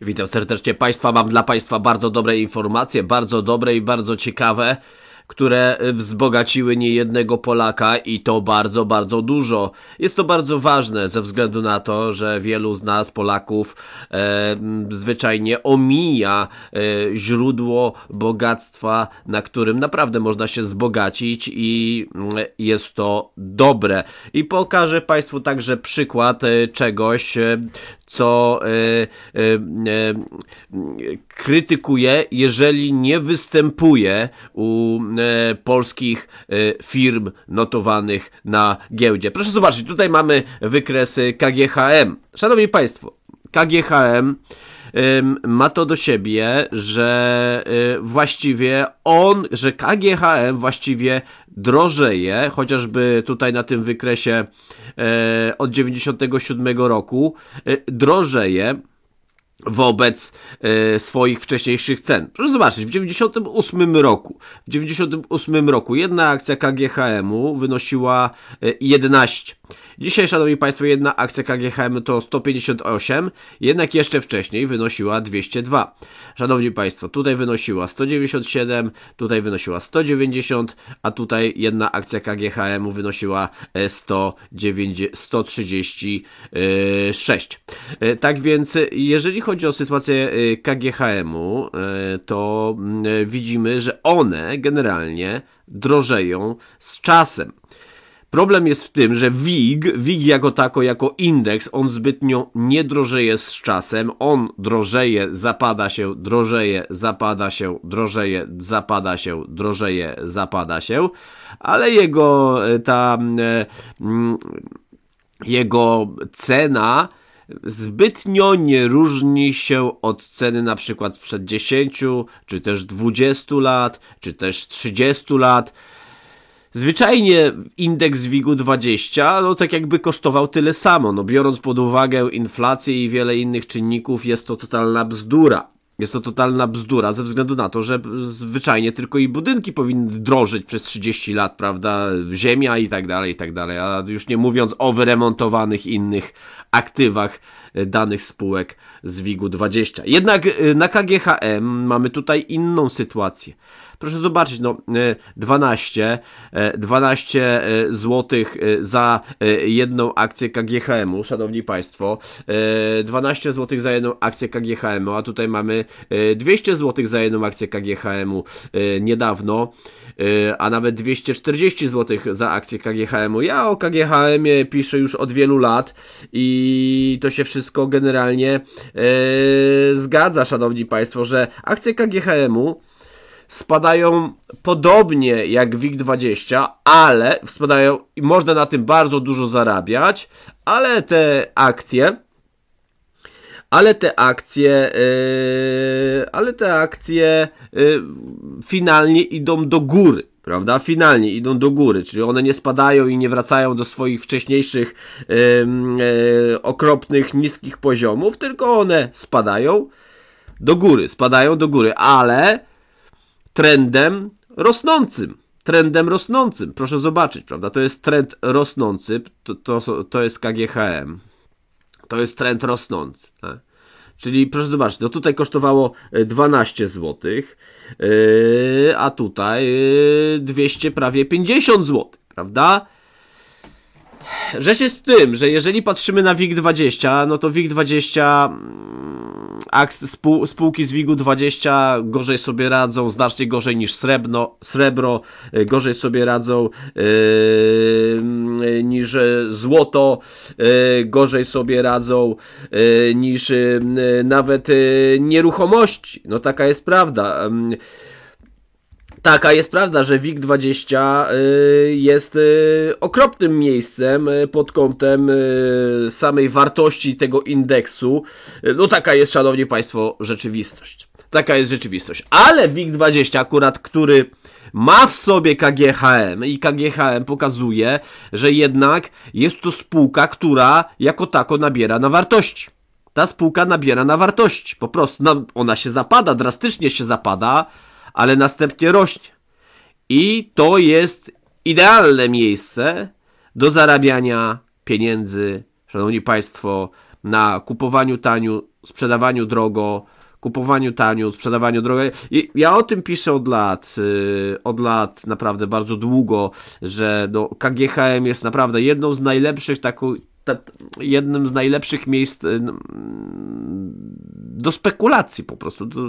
Witam serdecznie Państwa, mam dla Państwa bardzo dobre informacje, bardzo dobre i bardzo ciekawe które y, wzbogaciły niejednego Polaka i to bardzo, bardzo dużo. Jest to bardzo ważne ze względu na to, że wielu z nas, Polaków, e, zwyczajnie omija e, źródło bogactwa, na którym naprawdę można się wzbogacić i mm, jest to dobre. I pokażę Państwu także przykład e, czegoś, e, co e, krytykuje, jeżeli nie występuje u E, polskich e, firm notowanych na giełdzie. Proszę zobaczyć, tutaj mamy wykresy e, KGHM. Szanowni Państwo, KGHM ma to do siebie, że właściwie on, że KGHM właściwie drożeje, chociażby tutaj na tym wykresie od 97 roku, drożeje wobec e, swoich wcześniejszych cen. Proszę zobaczyć, w 98 roku, w 98 roku jedna akcja KGHM-u wynosiła 11 e, Dzisiaj, szanowni państwo, jedna akcja KGHM to 158, jednak jeszcze wcześniej wynosiła 202. Szanowni państwo, tutaj wynosiła 197, tutaj wynosiła 190, a tutaj jedna akcja KGHM wynosiła 109, e, 136. E, e, tak więc, jeżeli chodzi o sytuację kghm to mm, widzimy, że one generalnie drożeją z czasem. Problem jest w tym, że WIG, WIG jako tako, jako indeks, on zbytnio nie drożeje z czasem. On drożeje, zapada się, drożeje, zapada się, drożeje, zapada się, drożeje, zapada się. Ale jego e, ta... Mm, e, jego cena zbytnio nie różni się od ceny na przykład sprzed 10, czy też 20 lat, czy też 30 lat. Zwyczajnie indeks WIG-20, no tak jakby kosztował tyle samo, no biorąc pod uwagę inflację i wiele innych czynników, jest to totalna bzdura. Jest to totalna bzdura ze względu na to, że zwyczajnie tylko i budynki powinny drożyć przez 30 lat, prawda? Ziemia i tak dalej, i tak dalej. A już nie mówiąc o wyremontowanych innych aktywach e, danych spółek z WIG-20. Jednak e, na KGHM mamy tutaj inną sytuację. Proszę zobaczyć, no 12, 12 zł za jedną akcję KGHM-u, szanowni państwo. 12 zł za jedną akcję KGHM-u, a e, tutaj mamy 200 zł za jedną akcję KGHM-u niedawno, e, a nawet 240 zł za akcję KGHM-u. Ja o KGHM-ie piszę już od wielu lat i to się wszystko generalnie e, zgadza, szanowni państwo, że akcje KGHM-u spadają podobnie jak WIG20, ale spadają i można na tym bardzo dużo zarabiać, ale te akcje ale te akcje, yy, ale te akcje yy, finalnie idą do góry prawda? Finalnie idą do góry, czyli one nie spadają i nie wracają do swoich wcześniejszych yy, yy, okropnych, niskich poziomów, tylko one spadają do góry, spadają do góry, ale trendem rosnącym. Trendem rosnącym, proszę zobaczyć, prawda? To jest trend rosnący, to, to, to jest KGHM. To jest trend rosnący. Tak? Czyli proszę zobaczyć, no tutaj kosztowało 12 zł, yy, a tutaj yy, e, 200 prawie 50 zł, prawda? Rzecz jest w tym, że jeżeli patrzymy na WIG20, no to WIG20 akcje, spół, spółki z 20 gorzej sobie radzą, znacznie gorzej niż srebno, srebro, y, gorzej sobie radzą yy, niż y, złoto, yy, gorzej sobie radzą yy, niż y, nawet nieruchomości. No taka jest prawda. Mm, Taka jest prawda, że WIG20 y, jest y, okropnym miejscem y, pod kątem samej wartości tego indeksu. No taka jest, szanowni państwo, rzeczywistość. Taka jest rzeczywistość. Ale WIG20 akurat, który ma w sobie KGHM i KGHM pokazuje, że jednak jest to spółka, która jako tako nabiera na wartości. Ta spółka nabiera na wartości. Po prostu ona się zapada, drastycznie się zapada ale następnie rośnie. I to jest idealne miejsce do zarabiania pieniędzy, szanowni państwo, na kupowaniu taniu, sprzedawaniu drogo, kupowaniu taniu, sprzedawaniu drogo. I ja o tym piszę od lat, yy, od lat naprawdę bardzo długo, że no, KGHM jest naprawdę jedną z najlepszych taką jednym z najlepszych miejsc y, do spekulacji po prostu. Do,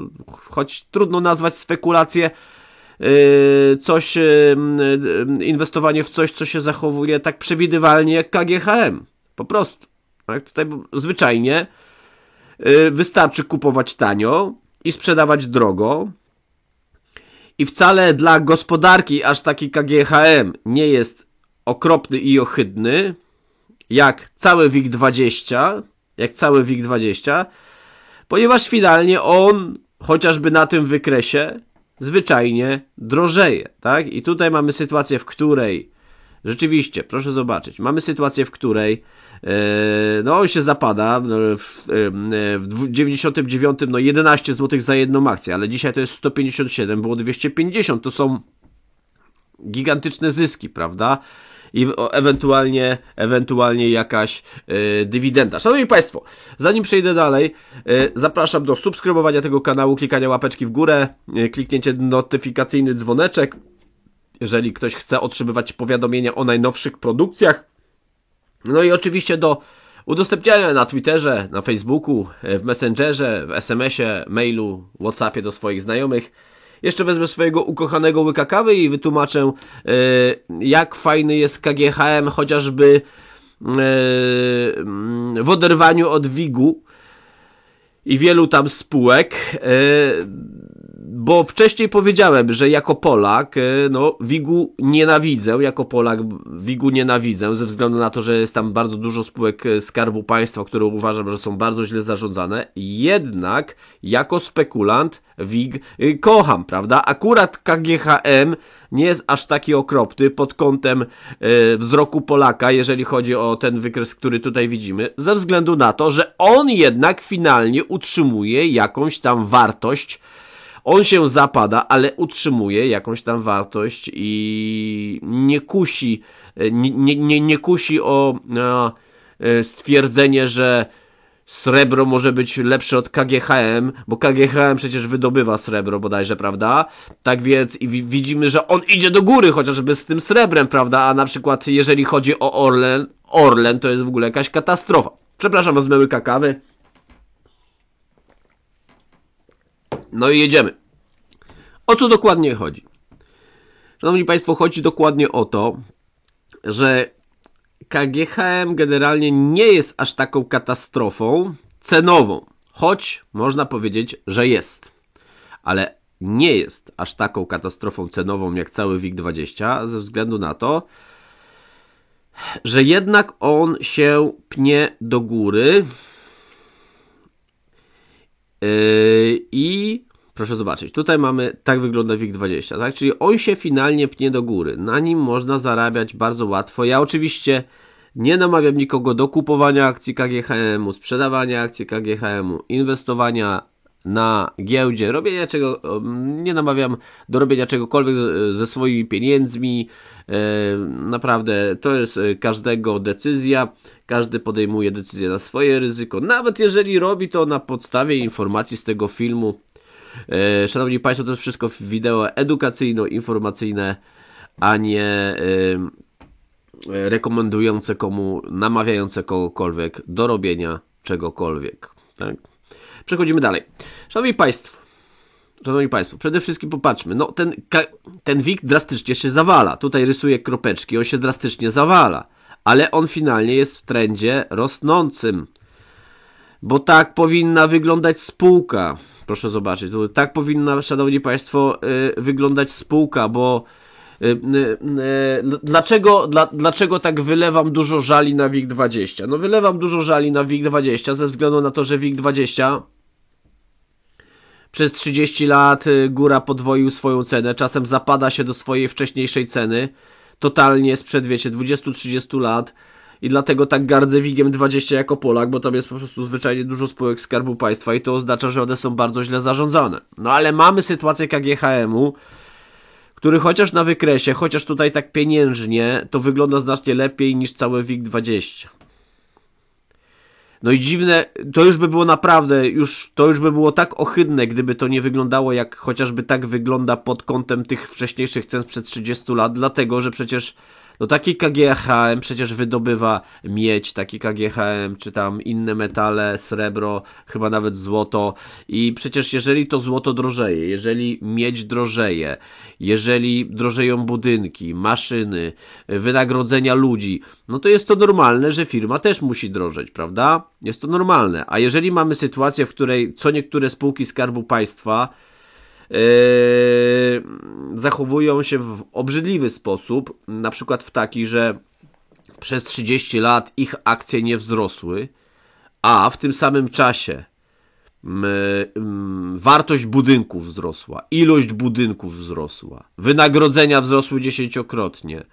choć trudno nazwać spekulację y, coś, y, y, inwestowanie w coś, co się zachowuje tak przewidywalnie jak KGHM. Po prostu. Tak? Tutaj zwyczajnie wystarczy kupować tanio i sprzedawać drogo. I wcale dla gospodarki aż taki KGHM nie jest okropny i ohydny, jak cały WIG-20, jak cały WIG-20, ponieważ finalnie on, chociażby na tym wykresie, zwyczajnie drożeje, tak? I tutaj mamy sytuację, w której rzeczywiście, proszę zobaczyć, mamy sytuację, w której yy, no on się zapada no, w, yy, w 99 no 11 zł za jedną akcję, ale dzisiaj to jest 157, było 250, to są gigantyczne zyski, prawda? i ewentualnie, ewentualnie jakaś y, dywidenda. Szanowni Państwo, zanim przejdę dalej, y, zapraszam do subskrybowania tego kanału, klikania łapeczki w górę, kliknięcia y, kliknięcie notyfikacyjny dzwoneczek, jeżeli ktoś chce otrzymywać powiadomienia o najnowszych produkcjach. No i oczywiście do udostępniania na Twitterze, na Facebooku, y, w Messengerze, w SMS-ie, mailu, Whatsappie do swoich znajomych. Jeszcze wezmę swojego ukochanego łyka kawy i wytłumaczę, e, jak fajny jest KGHM, chociażby e, mm, w oderwaniu od WIG-u i wielu tam spółek, e, bo wcześniej powiedziałem, że jako Polak, no, WIG-u nienawidzę, jako Polak WIG-u nienawidzę, ze względu na to, że jest tam bardzo dużo spółek Skarbu Państwa, które uważam, że są bardzo źle zarządzane, jednak jako spekulant WIG y, kocham, prawda? Akurat KGHM nie jest aż taki okropny pod kątem y, wzroku Polaka, jeżeli chodzi o ten wykres, który tutaj widzimy, ze względu na to, że on jednak finalnie utrzymuje jakąś tam wartość. On się zapada, ale utrzymuje jakąś tam wartość i nie kusi, y, nie, nie, nie kusi o, o stwierdzenie, że srebro może być lepsze od KGHM, bo KGHM przecież wydobywa srebro bodajże, prawda? Tak więc i widzimy, że on idzie do góry chociażby z tym srebrem, prawda? A na przykład jeżeli chodzi o Orlen, Orlen to jest w ogóle jakaś katastrofa. Przepraszam was, kakawy. No i jedziemy. O co dokładnie chodzi? Szanowni Państwo, chodzi dokładnie o to, że KGHM generalnie nie jest aż taką katastrofą cenową, choć można powiedzieć, że jest. Ale nie jest aż taką katastrofą cenową jak cały WIG20 ze względu na to, że jednak on się pnie do góry yy, i Proszę zobaczyć, tutaj mamy, tak wygląda WIG20, tak? Czyli on się finalnie pnie do góry. Na nim można zarabiać bardzo łatwo. Ja oczywiście nie namawiam nikogo do kupowania akcji KGHM-u, sprzedawania akcji KGHM-u, inwestowania na giełdzie, robienia czego, nie namawiam do robienia czegokolwiek ze swoimi pieniędzmi. Naprawdę to jest e, każdego decyzja, każdy podejmuje decyzję na swoje ryzyko. Nawet jeżeli robi to na podstawie informacji z tego filmu, E, szanowni Państwo, to jest wszystko wideo edukacyjno-informacyjne, a nie rekomendujące komu, namawiające kogokolwiek do robienia czegokolwiek. Tak? Przechodzimy dalej. Szanowni Państwo, Szanowni Państwo, przede wszystkim popatrzmy, no ten, ten WIG drastycznie się zawala. Tutaj rysuję kropeczki, on się drastycznie zawala, ale on finalnie jest w trendzie rosnącym, bo tak powinna wyglądać spółka. Proszę zobaczyć. No, tak powinna, szanowni państwo, y, wyglądać spółka, bo y, y, Dlaczego, dla, dlaczego tak wylewam dużo żali na WIG20? No wylewam dużo żali na WIG20 ze względu na to, że WIG20 przez 30 lat góra podwoił swoją cenę, czasem zapada się do swojej wcześniejszej ceny, totalnie sprzed, wiecie, 20-30 lat i dlatego tak gardzę WIGiem 20 jako Polak, bo tam jest po prostu zwyczajnie dużo spółek Skarbu Państwa i to oznacza, że one są bardzo źle zarządzane. No ale mamy sytuację KGHM-u, który chociaż na wykresie, chociaż tutaj tak pieniężnie, to wygląda znacznie lepiej niż całe WIG 20. No i dziwne, to już by było naprawdę, już, to już by było tak ohydne, gdyby to nie wyglądało jak chociażby tak wygląda pod kątem tych wcześniejszych cen sprzed 30 lat, dlatego że przecież no taki KGHM przecież wydobywa miedź, taki KGHM, czy tam inne metale, srebro, chyba nawet złoto. I przecież jeżeli to złoto drożeje, jeżeli miedź drożeje, jeżeli drożeją budynki, maszyny, wynagrodzenia ludzi, no to jest to normalne, że firma też musi drożeć, prawda? Jest to normalne. A jeżeli mamy sytuację, w której co niektóre spółki Skarbu Państwa Yy, zachowują się w obrzydliwy sposób, na przykład w taki, że przez 30 lat ich akcje nie wzrosły, a w tym samym czasie mm, mm, wartość budynków wzrosła, ilość budynków wzrosła, wynagrodzenia wzrosły dziesięciokrotnie.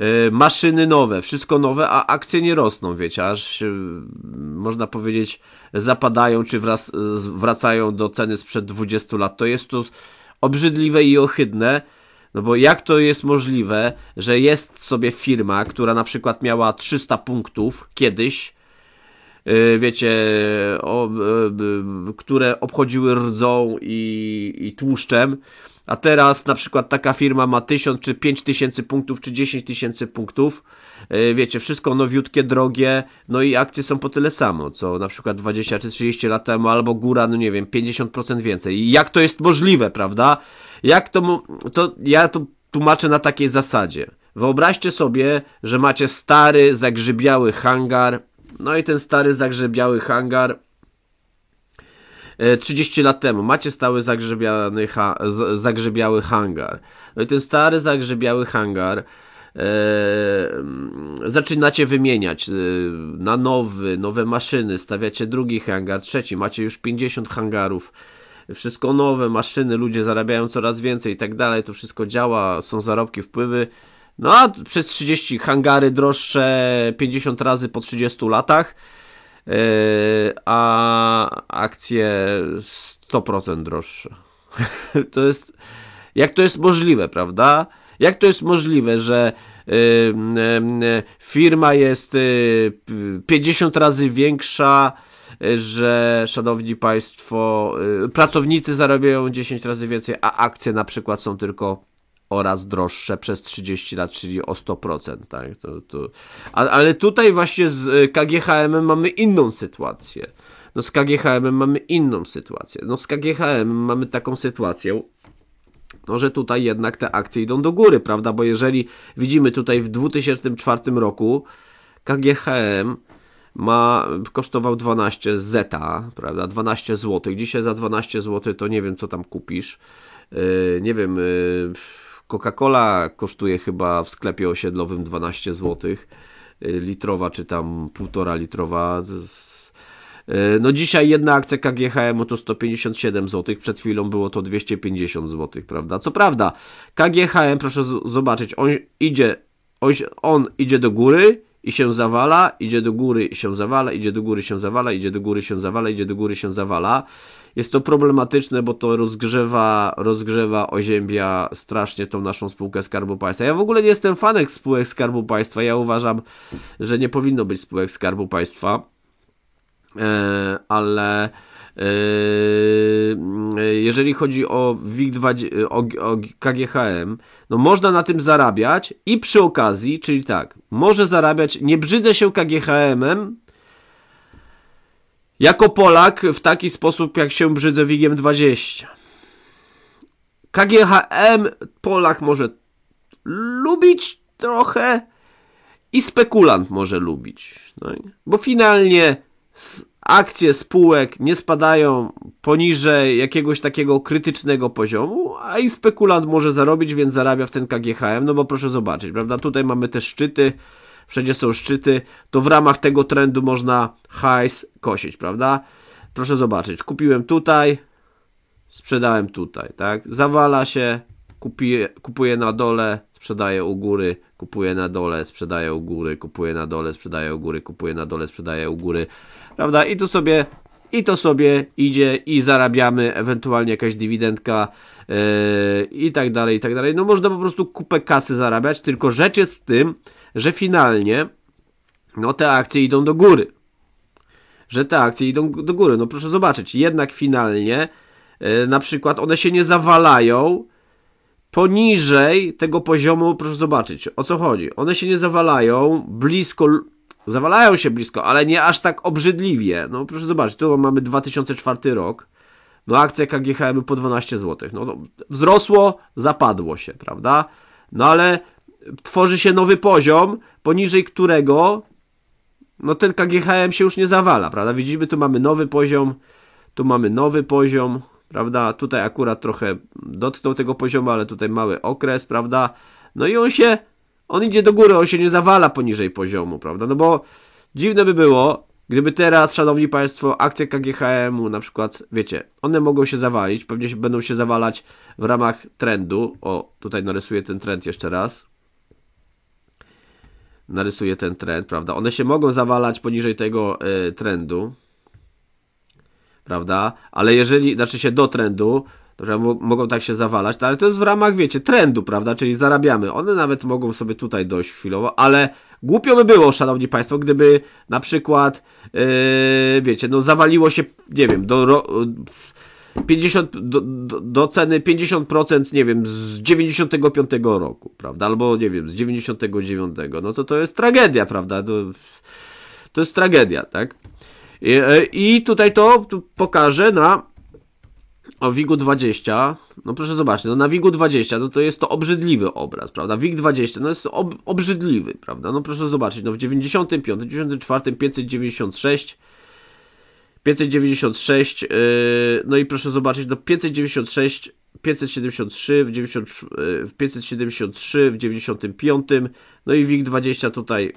E, maszyny nowe, wszystko nowe, a akcje nie rosną, wiecie, aż mm, można powiedzieć zapadają czy wraz, e, wracają do ceny sprzed 20 lat. To jest to obrzydliwe i ohydne. No bo jak to jest możliwe, że jest sobie firma, która na przykład miała 300 punktów kiedyś, e, wiecie, o, które obchodziły rdzą i, i tłuszczem, a teraz na przykład taka firma ma 1000 czy 5000 punktów, czy 10 tysięcy punktów, e, wiecie, wszystko nowiutkie, drogie, no i akcje są po tyle samo, co na przykład 20 czy 30 lat temu, albo góra, no nie wiem, 50% więcej. I jak to jest możliwe, prawda? Jak to, to ja to tłumaczę na takiej zasadzie. Wyobraźcie sobie, że macie stary, zagrzybiały hangar, no i ten stary, zagrzybiały hangar 30 e, lat temu. Macie stały zagrzebiany ha zagrzebiały hangar. No i ten stary zagrzebiały hangar e, mm, zaczynacie wymieniać e, na nowy, nowe maszyny, stawiacie drugi hangar, trzeci, macie już 50 hangarów, wszystko nowe, maszyny, ludzie zarabiają coraz więcej i tak dalej, to wszystko działa, są zarobki, wpływy. No a przez 30 hangary droższe 50 razy po 30 latach Yy, a akcje 100% droższe. to jest, jak to jest możliwe, prawda? Jak to jest możliwe, że yy, yy, firma jest 50 razy większa, że szanowni państwo, pracownicy zarabiają 10 razy więcej, a akcje na przykład są tylko oraz droższe przez 30 lat, czyli o 100%. Tak? To, to... A, ale tutaj właśnie z y, KGHM mamy inną sytuację. No z KGHM mamy inną sytuację. No z KGHM mamy taką sytuację, no, że tutaj jednak te akcje idą do góry, prawda? Bo jeżeli widzimy tutaj w 2004 roku KGHM ma, kosztował 12 zeta, prawda? 12 zł. Dzisiaj za 12 zł to nie wiem, co tam kupisz. Yy, nie wiem... Yy Coca-Cola kosztuje chyba w sklepie osiedlowym 12 zł. Y, litrowa czy tam półtora litrowa. Y, no dzisiaj jedna akcja KGHM to 157 zł, przed chwilą było to 250 zł, prawda? Co prawda, KGHM, proszę zobaczyć, on idzie, on, on idzie do góry, i się zawala, idzie do góry, się zawala, idzie do góry, się zawala, idzie do góry, się zawala, idzie do góry, się zawala. Jest to problematyczne, bo to rozgrzewa, rozgrzewa, oziębia strasznie tą naszą spółkę Skarbu Państwa. Ja w ogóle nie jestem fanek spółek Skarbu Państwa. Ja uważam, że nie powinno być spółek Skarbu Państwa, e, ale Yy, mm, jeżeli chodzi o WIG20, o, o KGHM, no można na tym zarabiać i przy okazji, czyli tak, może zarabiać, nie brzydzę się KGHM-em, jako Polak w taki sposób, jak się brzydzę Wigiem 20. KGHM Polak może lubić trochę i spekulant może lubić. No, bo finalnie akcje spółek nie spadają poniżej jakiegoś takiego krytycznego poziomu, a i spekulant może zarobić, więc zarabia w ten KGHM, no bo proszę zobaczyć, prawda? Tutaj mamy te szczyty, wszędzie są szczyty, to w ramach tego trendu można hajs kosić, prawda? Proszę zobaczyć, kupiłem tutaj, sprzedałem tutaj, tak? Zawala się, kupuję, kupuję na dole, sprzedaje u góry, kupuje na dole, sprzedaje u góry, kupuje na dole, sprzedaje u góry, kupuje na dole, sprzedaje u góry, prawda? I tu sobie i to sobie idzie i zarabiamy, ewentualnie jakaś dywidendka yy, i tak dalej, i tak dalej. No można po prostu kupę kasy zarabiać, tylko rzecz jest w tym, że finalnie no te akcje idą do góry. Że te akcje idą do góry. No proszę zobaczyć, jednak finalnie yy, na przykład one się nie zawalają, poniżej tego poziomu, proszę zobaczyć, o co chodzi. One się nie zawalają blisko, zawalają się blisko, ale nie aż tak obrzydliwie. No proszę zobaczyć, tu mamy 2004 rok. No akcja KGHM po 12 zł. No, no, wzrosło, zapadło się, prawda? No ale tworzy się nowy poziom, poniżej którego no ten KGHM się już nie zawala, prawda? Widzimy, tu mamy nowy poziom, tu mamy nowy poziom, prawda? Tutaj akurat trochę dotknął tego poziomu, ale tutaj mały okres, prawda? No i on się, on idzie do góry, on się nie zawala poniżej poziomu, prawda? No bo dziwne by było, gdyby teraz, szanowni państwo, akcje KGHM-u na przykład, wiecie, one mogą się zawalić, pewnie się, będą się zawalać w ramach trendu. O, tutaj narysuję ten trend jeszcze raz. Narysuję ten trend, prawda? One się mogą zawalać poniżej tego y, trendu prawda? Ale jeżeli, znaczy się do trendu, Dobra, mogą tak się zawalać, no ale to jest w ramach, wiecie, trendu, prawda? Czyli zarabiamy. One nawet mogą sobie tutaj dojść chwilowo, ale głupio by było, szanowni państwo, gdyby na przykład, yy, wiecie, no zawaliło się, nie wiem, do, 50, do, do ceny 50%, nie wiem, z 95 roku, prawda? Albo, nie wiem, z 99. No to to jest tragedia, prawda? To, to jest tragedia, tak? E, I, tutaj to pokażę na o WIGU 20. No proszę zobaczyć, no na WIGU 20, no to jest to obrzydliwy obraz, prawda? WIG 20, no jest to ob, obrzydliwy, prawda? No proszę zobaczyć, no w 95, 94, 596, 596, yy, no i proszę zobaczyć, no 596, 573, w, 90, yy, 573, w 95, no i WIG 20 tutaj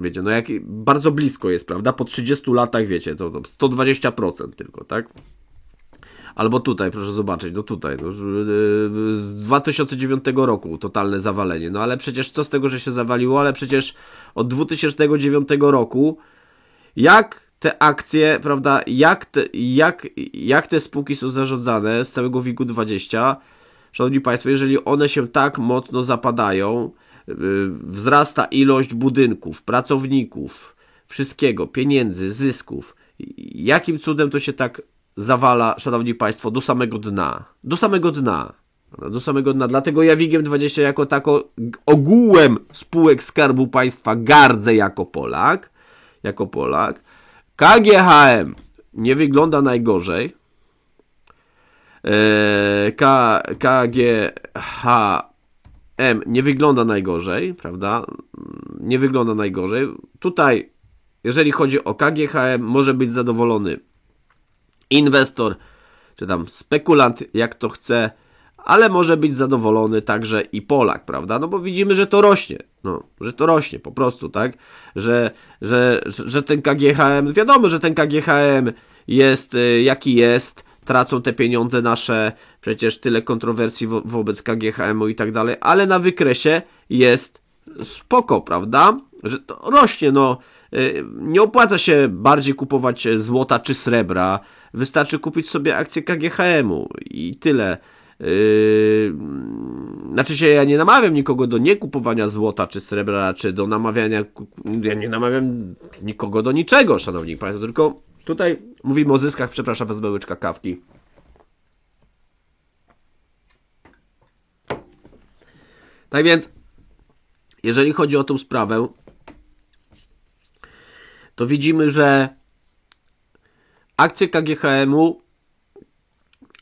Wiecie, no jak bardzo blisko jest, prawda? Po 30 latach, wiecie, to, to 120% tylko, tak? Albo tutaj, proszę zobaczyć, no tutaj, no, z 2009 roku totalne zawalenie. No ale przecież co z tego, że się zawaliło, ale przecież od 2009 roku jak te akcje, prawda, jak te, jak, jak te spółki są zarządzane z całego WIG-20, szanowni państwo, jeżeli one się tak mocno zapadają, Y, wzrasta ilość budynków, pracowników, wszystkiego, pieniędzy, zysków. Jakim cudem to się tak zawala, szanowni państwo, do samego dna? Do samego dna. Do samego dna. Dlatego ja Wigiem 20 jako tako ogółem spółek Skarbu Państwa gardzę jako Polak. Jako Polak. KGHM nie wygląda najgorzej. E, K, KGH M nie wygląda najgorzej, prawda? Mm, nie wygląda najgorzej. Tutaj, jeżeli chodzi o KGHM, może być zadowolony inwestor, czy tam spekulant, jak to chce, ale może być zadowolony także i Polak, prawda? No bo widzimy, że to rośnie, no, że to rośnie po prostu, tak? Że, że, że ten KGHM, wiadomo, że ten KGHM jest y, jaki jest, tracą te pieniądze nasze, przecież tyle kontrowersji wo wobec KGHM-u i tak dalej, ale na wykresie jest spoko, prawda? Że to rośnie, no y, nie opłaca się bardziej kupować złota czy srebra, wystarczy kupić sobie akcję KGHM-u i tyle. Yy, znaczy się, ja nie namawiam nikogo do niekupowania złota czy srebra, czy do namawiania. Ja nie namawiam nikogo do niczego, szanowni państwo, tylko Tutaj mówimy o zyskach, przepraszam, wezmę łyczka kawki. Tak więc, jeżeli chodzi o tą sprawę, to widzimy, że akcje KGHM-u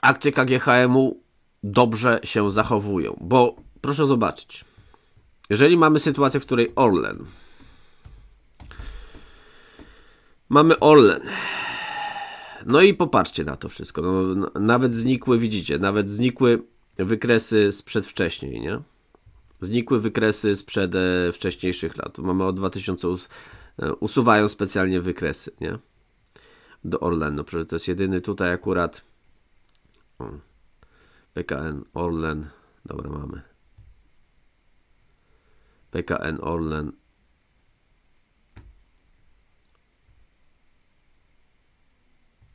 akcje KGHM-u dobrze się zachowują, bo proszę zobaczyć, jeżeli mamy sytuację, w której Orlen Mamy Orlen. No i popatrzcie na to wszystko. No, nawet znikły, widzicie, nawet znikły wykresy sprzed wcześniej, nie? Znikły wykresy sprzed e, wcześniejszych lat. Mamy od 2000, us e, usuwają specjalnie wykresy, nie? Do Orlen, no przecież to jest jedyny tutaj akurat. O. PKN Orlen, dobra mamy. PKN Orlen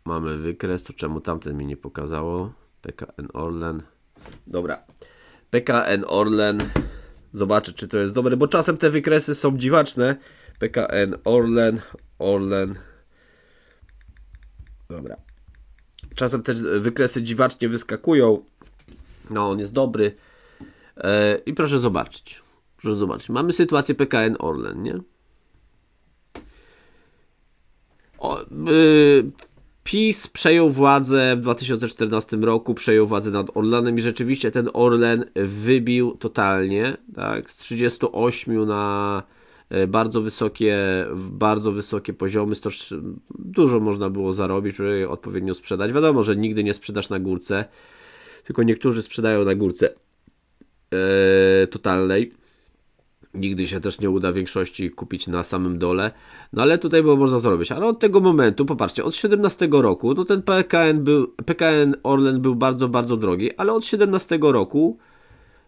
Mamy wykres, to czemu tamten mi nie pokazało? PKN Orlen. Dobra. PKN Orlen. Zobaczę, czy to jest dobre, bo czasem te wykresy są dziwaczne. PKN Orlen, Orlen. Dobra. Czasem te wykresy dziwacznie wyskakują. No, on jest dobry. E, I proszę zobaczyć. Proszę zobaczyć. Mamy sytuację PKN Orlen, nie? O, y, PiS przejął władzę w 2014 roku, przejął władzę nad Orlenem i rzeczywiście ten Orlen wybił totalnie, tak, z 38 na e, bardzo wysokie, bardzo wysokie poziomy, dużo można było zarobić, odpowiednio sprzedać. Wiadomo, że nigdy nie sprzedasz na górce, tylko niektórzy sprzedają na górce e, totalnej. Nigdy się też nie uda większości kupić na samym dole, no ale tutaj było można zrobić. Ale od tego momentu, popatrzcie, od 17 roku, no ten PKN, był, PKN Orlen był bardzo, bardzo drogi, ale od 17 roku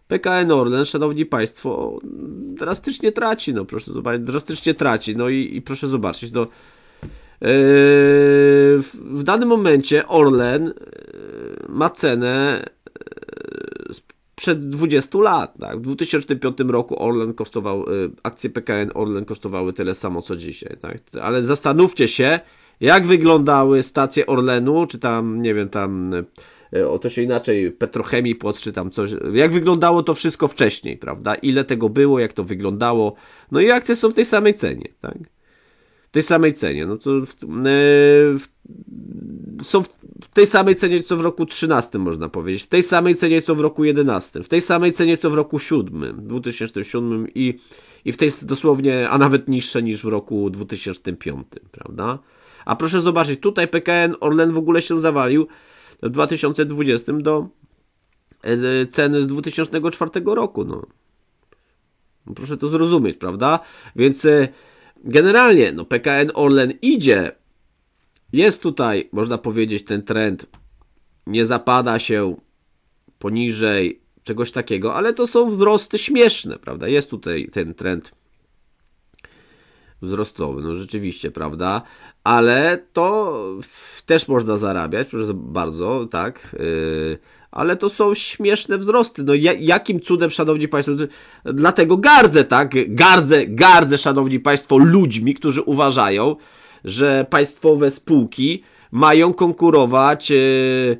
PKN Orlen, szanowni państwo, drastycznie traci, no proszę zobaczyć, drastycznie traci, no i, i proszę zobaczyć, no yy, w danym momencie Orlen yy, ma cenę yy, sprzed 20 lat. Tak? W 2005 roku Orlen kosztował, y, akcje PKN Orlen kosztowały tyle samo co dzisiaj. Tak? Ale zastanówcie się, jak wyglądały stacje Orlenu, czy tam, nie wiem, tam y, o to się inaczej, Petrochemii Płoc, czy tam coś, jak wyglądało to wszystko wcześniej, prawda? Ile tego było, jak to wyglądało, no i akcje są w tej samej cenie, tak? tej samej cenie. No to w, w, są w, w tej samej cenie co w roku 13 można powiedzieć, w tej samej cenie co w roku 11, w tej samej cenie co w roku 7, 2007 i, i w tej dosłownie, a nawet niższe niż w roku 2005, prawda? A proszę zobaczyć, tutaj PKN Orlen w ogóle się zawalił w 2020 do e, e, ceny z 2004 roku, no. Proszę to zrozumieć, prawda? Więc e, generalnie no PKN Orlen idzie. Jest tutaj, można powiedzieć, ten trend. Nie zapada się poniżej czegoś takiego, ale to są wzrosty śmieszne, prawda? Jest tutaj ten trend wzrostowy, no rzeczywiście, prawda? Ale to też można zarabiać, proszę bardzo, tak? Yy, ale to są śmieszne wzrosty. No jakim cudem, szanowni państwo, dlatego gardzę, tak? Gardzę, gardzę, szanowni państwo, ludźmi, którzy uważają, że państwowe spółki mają konkurować e, e,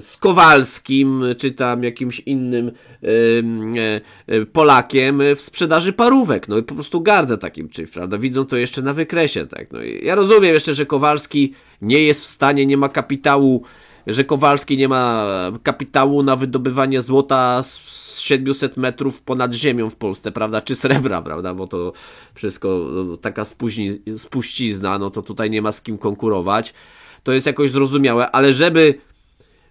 z Kowalskim, czy tam jakimś innym e, Polakiem w sprzedaży parówek. No i po prostu gardzę takim czymś, prawda? Widzą to jeszcze na wykresie, tak? No ja rozumiem jeszcze, że Kowalski nie jest w stanie, nie ma kapitału że Kowalski nie ma kapitału na wydobywanie złota z 700 metrów ponad ziemią w Polsce, prawda, czy srebra, prawda, bo to wszystko no, no, taka spuźni, spuścizna, no to tutaj nie ma z kim konkurować. To jest jakoś zrozumiałe, ale żeby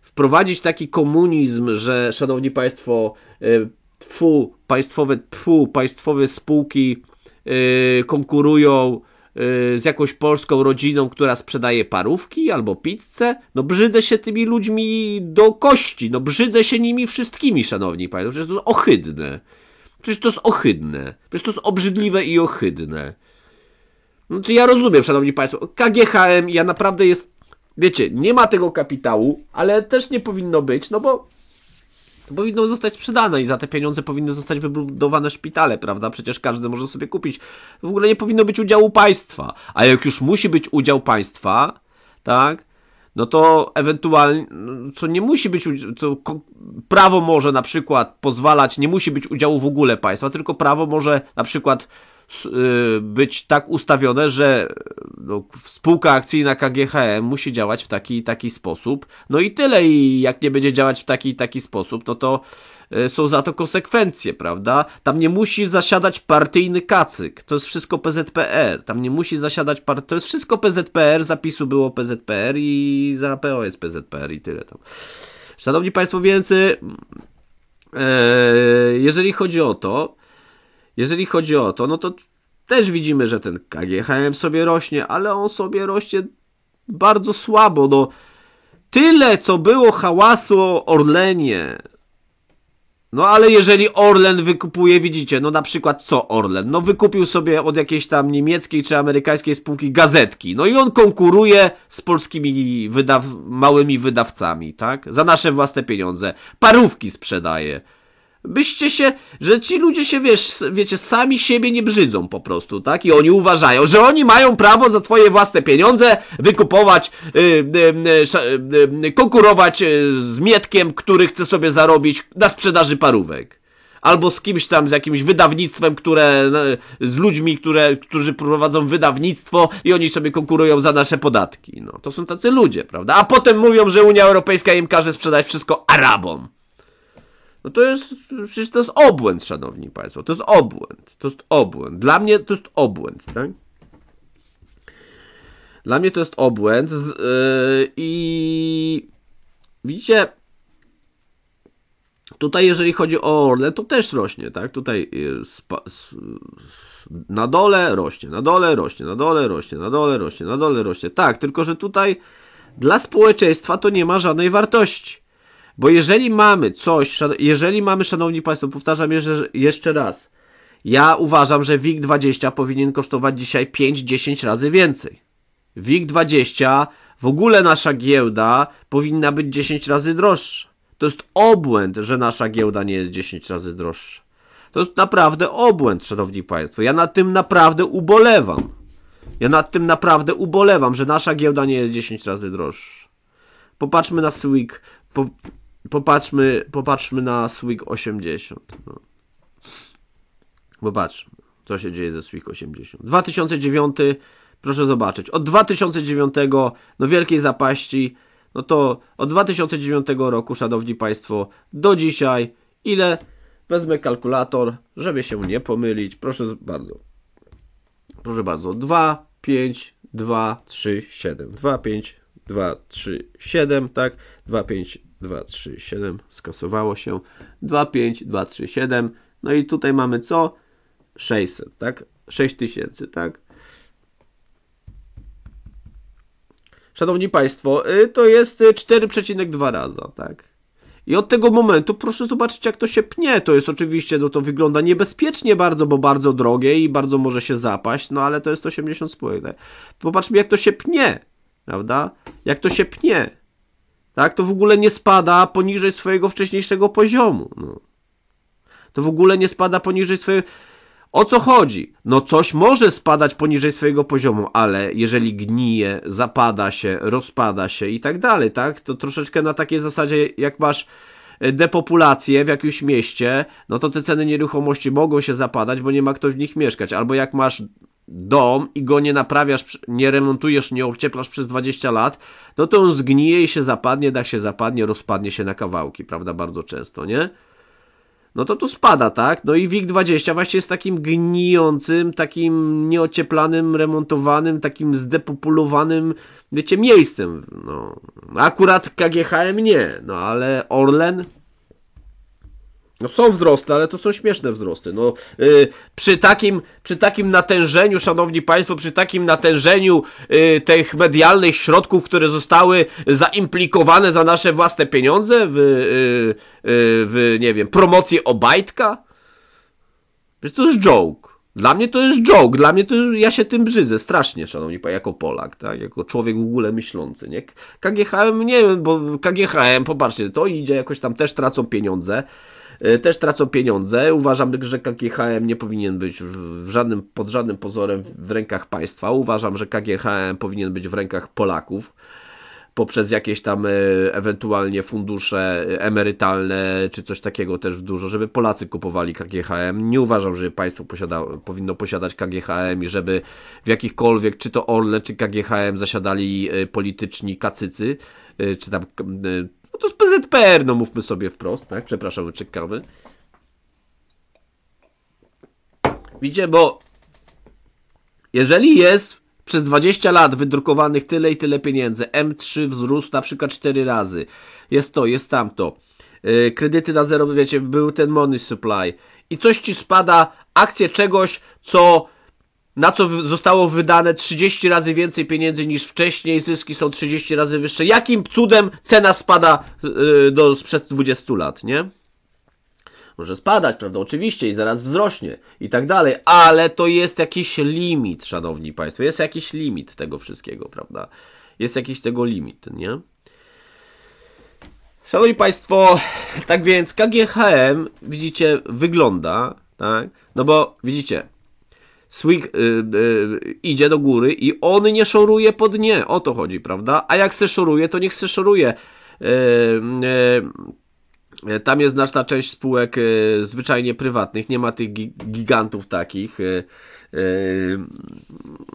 wprowadzić taki komunizm, że szanowni państwo, y, tfu, państwowe, tfu, państwowe spółki yy, konkurują Y, z jakąś polską rodziną, która sprzedaje parówki albo pizzę. No brzydzę się tymi ludźmi do kości, no brzydzę się nimi wszystkimi, szanowni państwo. Przecież to jest ohydne. Przecież to jest ohydne. Przecież to jest obrzydliwe i ohydne. No to ja rozumiem, szanowni państwo. KGHM ja naprawdę jest... Wiecie, nie ma tego kapitału, ale też nie powinno być, no bo to powinno zostać sprzedane i za te pieniądze powinny zostać wybudowane szpitale, prawda? Przecież każdy może sobie kupić. W ogóle nie powinno być udziału państwa. A jak już musi być udział państwa, tak? No to ewentualnie, co no, nie musi być, to prawo może na przykład pozwalać, nie musi być udziału w ogóle państwa, tylko prawo może na przykład Y, być tak ustawione, że no, spółka akcyjna KGHM musi działać w taki taki sposób. No i tyle. I jak nie będzie działać w taki taki sposób, no to y, są za to konsekwencje, prawda? Tam nie musi zasiadać partyjny kacyk. To jest wszystko PZPR. Tam nie musi zasiadać par... To jest wszystko PZPR. Zapisu było PZPR i za PO jest PZPR i tyle tam. Szanowni Państwo, więc y, jeżeli chodzi o to, jeżeli chodzi o to, no to też widzimy, że ten KGHM sobie rośnie, ale on sobie rośnie bardzo słabo. No, tyle, co było hałasu o Orlenie. No ale jeżeli Orlen wykupuje, widzicie, no na przykład co Orlen? No wykupił sobie od jakiejś tam niemieckiej czy amerykańskiej spółki gazetki. No i on konkuruje z polskimi wydaw małymi wydawcami, tak? Za nasze własne pieniądze. Parówki sprzedaje byście się, że ci ludzie się, wiesz, wiecie, sami siebie nie brzydzą po prostu, tak? I oni uważają, że oni mają prawo za twoje własne pieniądze wykupować, yy, konkurować z Mietkiem, który chce sobie zarobić na sprzedaży parówek. Albo z kimś tam, z jakimś wydawnictwem, które, no, z ludźmi, które, którzy prowadzą wydawnictwo i oni sobie konkurują za nasze podatki. No, to są tacy ludzie, prawda? A potem mówią, że Unia Europejska im każe sprzedać wszystko Arabom. No to jest, przecież to jest obłęd, szanowni państwo, to jest obłęd, to jest obłęd. Dla mnie to jest obłęd, tak? Dla mnie to jest obłęd z, yy, i widzicie, tutaj jeżeli chodzi o Orle, to też rośnie, tak? Tutaj y, spa, s, na dole rośnie, na dole rośnie, na dole rośnie, na dole rośnie, na dole rośnie. Tak, tylko że tutaj dla społeczeństwa to nie ma żadnej wartości. Bo jeżeli mamy coś, jeżeli mamy, szanowni państwo, powtarzam jeszcze raz, ja uważam, że WIG20 powinien kosztować dzisiaj 5-10 razy więcej. WIG20, w ogóle nasza giełda powinna być 10 razy droższa. To jest obłęd, że nasza giełda nie jest 10 razy droższa. To jest naprawdę obłęd, szanowni państwo. Ja nad tym naprawdę ubolewam. Ja nad tym naprawdę ubolewam, że nasza giełda nie jest 10 razy droższa. Popatrzmy na SWIG. Po, popatrzmy, popatrzmy na Swig 80. No. Popatrzmy, co się dzieje ze Swig 80. 2009, proszę zobaczyć, od 2009, no wielkiej zapaści, no to od 2009 roku, szanowni państwo, do dzisiaj, ile wezmę kalkulator, żeby się nie pomylić, proszę bardzo. Proszę bardzo, 2, 5, 2, 3, 7. 2, 5, 2, 3, 7, tak? 2, 5, 2, 3, 7, skasowało się, 2, 5, 2, 3, 7, no i tutaj mamy co? 600, tak? 6000, tak? Szanowni Państwo, y, to jest 4,2 y, raza, tak? I od tego momentu proszę zobaczyć, jak to się pnie. To jest oczywiście, no to wygląda niebezpiecznie bardzo, bo bardzo drogie i bardzo może się zapaść, no ale to jest 80 spółek. Tak? Popatrzmy, jak to się pnie, prawda? Jak to się pnie tak, to w ogóle nie spada poniżej swojego wcześniejszego poziomu. No. To w ogóle nie spada poniżej swojego. O co chodzi? No coś może spadać poniżej swojego poziomu, ale jeżeli gnije, zapada się, rozpada się i tak dalej, tak? To troszeczkę na takiej zasadzie, jak masz e, depopulację w jakimś mieście, no to te ceny nieruchomości mogą się zapadać, bo nie ma kto w nich mieszkać. Albo jak masz dom i go nie naprawiasz, nie remontujesz, nie ocieplasz przez 20 lat, no to on zgnije i się zapadnie, dach tak się zapadnie, rozpadnie się na kawałki, prawda, bardzo często, nie? No to tu spada, tak? No i WIG-20 właśnie jest takim gnijącym, takim nieocieplanym, remontowanym, takim zdepopulowanym, wiecie, miejscem. No, akurat KGHM nie, no ale Orlen no są wzrosty, ale to są śmieszne wzrosty. No, y, przy, takim, przy takim natężeniu, szanowni państwo, przy takim natężeniu y, tych medialnych środków, które zostały zaimplikowane za nasze własne pieniądze w, y, w nie wiem, promocji Obajtka? Przecież to jest joke. Dla mnie to jest joke, dla mnie to ja się tym brzydzę strasznie, szanowni państwo, jako Polak, tak? Jako człowiek w ogóle myślący, nie? KGHM, nie wiem, bo KGHM, popatrzcie, to idzie, jakoś tam też tracą pieniądze. E, też tracą pieniądze. Uważam, że KGHM nie powinien być w żadnym, pod żadnym pozorem w rękach państwa. Uważam, że KGHM powinien być w rękach Polaków poprzez jakieś tam e, ewentualnie fundusze e, emerytalne czy coś takiego też dużo, żeby Polacy kupowali KGHM. Nie uważam, że państwo posiada, powinno posiadać KGHM i żeby w jakichkolwiek, czy to Orle, czy KGHM zasiadali polityczni kacycy, czy tam to z PZPR, no mówmy sobie wprost, tak? Przepraszam, łyczek Widzicie, bo jeżeli jest przez 20 lat wydrukowanych tyle i tyle pieniędzy, M3 wzrósł na przykład 4 razy, jest to, jest tamto, yy, kredyty na zero, wiecie, był ten money supply i coś ci spada, akcje czegoś, co na co zostało wydane 30 razy więcej pieniędzy niż wcześniej, zyski są 30 razy wyższe. Jakim cudem cena spada y, y, do sprzed 20 lat, nie? Może spadać, prawda? Oczywiście i zaraz wzrośnie i tak dalej, ale to jest jakiś limit, szanowni państwo. Jest jakiś limit tego wszystkiego, prawda? Jest jakiś tego limit, nie? Szanowni Państwo, tak więc KGHM, widzicie, wygląda, tak? No bo widzicie, Swig y, y, idzie do góry i on nie szoruje po dnie. O to chodzi, prawda? A jak se szoruje, to niech se szoruje. Y, y, tam jest znaczna część spółek y, zwyczajnie prywatnych, nie ma tych gigantów takich. Y,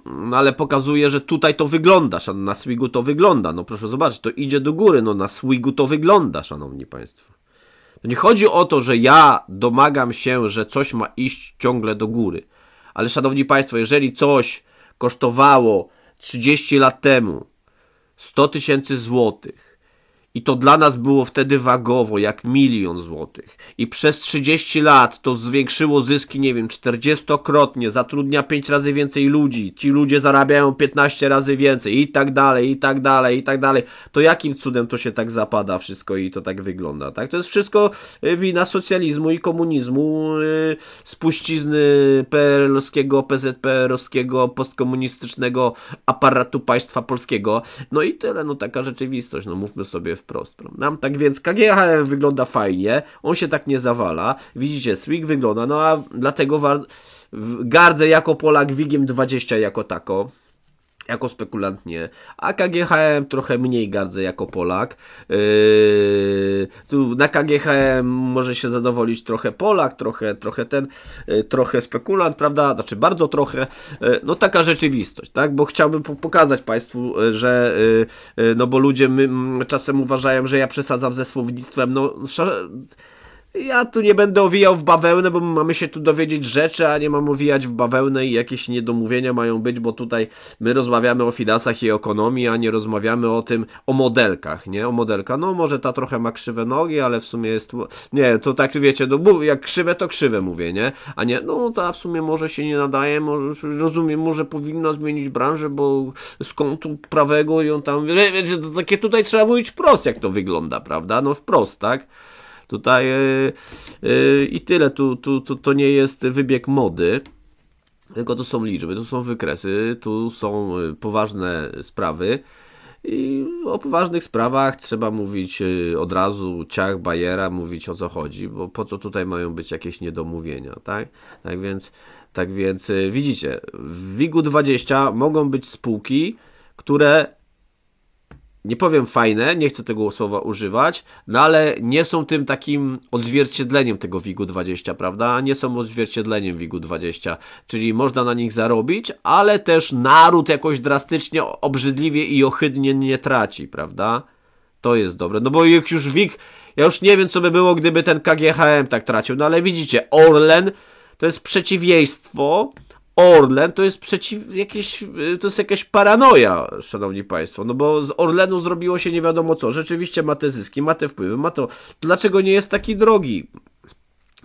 no ale pokazuje, że tutaj to wygląda, na Swigu to wygląda. No proszę zobaczyć, to idzie do góry, no na Swigu to wygląda, szanowni państwo. nie chodzi o to, że ja domagam się, że coś ma iść ciągle do góry. Ale szanowni Państwo, jeżeli coś kosztowało 30 lat temu 100 tysięcy złotych, i to dla nas było wtedy wagowo, jak milion złotych. I przez 30 lat to zwiększyło zyski, nie wiem, 40-krotnie, zatrudnia 5 razy więcej ludzi, ci ludzie zarabiają 15 razy więcej i tak dalej, i tak dalej, i tak dalej. To jakim cudem to się tak zapada wszystko i to tak wygląda, tak? To jest wszystko y, wina socjalizmu i komunizmu, yy, spuścizny PRL-owskiego, PZPR-owskiego, postkomunistycznego aparatu państwa polskiego. No i tyle, no taka rzeczywistość, no mówmy sobie w wprost. Prawda? Tak więc KGHM wygląda fajnie, on się tak nie zawala. Widzicie, Swig wygląda, no a dlatego gardzę jako Polak Wigiem 20 jako tako jako spekulant nie. A KGHM trochę mniej gardzę jako Polak. Yy, tu na KGHM może się zadowolić trochę Polak, trochę, trochę ten, yy, trochę spekulant, prawda? Znaczy bardzo trochę. Yy, no taka rzeczywistość, tak? Bo chciałbym pokazać Państwu, yy, że yy, yy, no bo ludzie my, mm, czasem uważają, że ja przesadzam ze słownictwem. No, ja tu nie będę owijał w bawełnę, bo mamy się tu dowiedzieć rzeczy, a nie mam owijać w bawełnę i jakieś niedomówienia mają być, bo tutaj my rozmawiamy o fidasach i ekonomii, a nie rozmawiamy o tym, o modelkach, nie? O modelka. No może ta trochę ma krzywe nogi, ale w sumie jest... Nie, to tak wiecie, no, jak krzywe, to krzywe mówię, nie? A nie, no ta w sumie może się nie nadaje, może, rozumiem, może powinna zmienić branżę, bo z kątu prawego ją tam... Wiecie, to takie tutaj trzeba mówić wprost, jak to wygląda, prawda? No wprost, tak? Tutaj y, y, i tyle, tu, tu, tu, to nie jest wybieg mody. Tylko tu są liczby, tu są wykresy, tu są y, poważne sprawy. I o poważnych sprawach trzeba mówić od razu, ciach Bajera, mówić o co chodzi, bo po co tutaj mają być jakieś niedomówienia, tak? Tak więc, tak więc widzicie, w WIG-20 mogą być spółki, które nie powiem fajne, nie chcę tego słowa używać, no ale nie są tym takim odzwierciedleniem tego WIGU 20, prawda? Nie są odzwierciedleniem WIGU 20, czyli można na nich zarobić, ale też naród jakoś drastycznie, obrzydliwie i ohydnie nie traci, prawda? To jest dobre, no bo jak już WIG, ja już nie wiem co by było, gdyby ten KGHM tak tracił, no ale widzicie, Orlen to jest przeciwieństwo Orlen to jest przeciw, jakieś, y, to jest jakaś paranoja, szanowni państwo, no bo z Orlenu zrobiło się nie wiadomo co, rzeczywiście ma te zyski, ma te wpływy, ma to, to dlaczego nie jest taki drogi?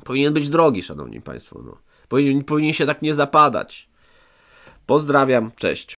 Powinien być drogi, szanowni państwo, no. powinien, powinien się tak nie zapadać. Pozdrawiam, cześć.